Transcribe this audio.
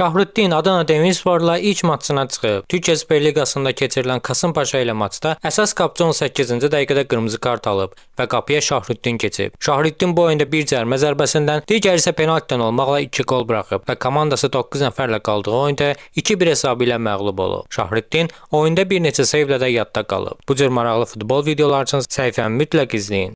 Şahrüddin Adana Demirsporla ilk maçına çıxıb. Türkiyə Super Liqasında keçirilən Kasımpaşa ilə maçda əsas qapıcı 18-ci dəqiqədə qırmızı kart alıb və qapıya Şahrüddin keçib. Şahrüddin bu oyunda bir cərimə zərbəsindən, digəri isə penaltidən olmaqla 2 gol buraxıb və komandası 9 nəfərlə qaldığı oyunda 2-1 hesabı ilə məğlub olub. Şahrüddin oyunda bir neçə seyvlə də yadda qalıb. Bu cür maraqlı futbol videoları üçün səhifəmi mütləq izləyin.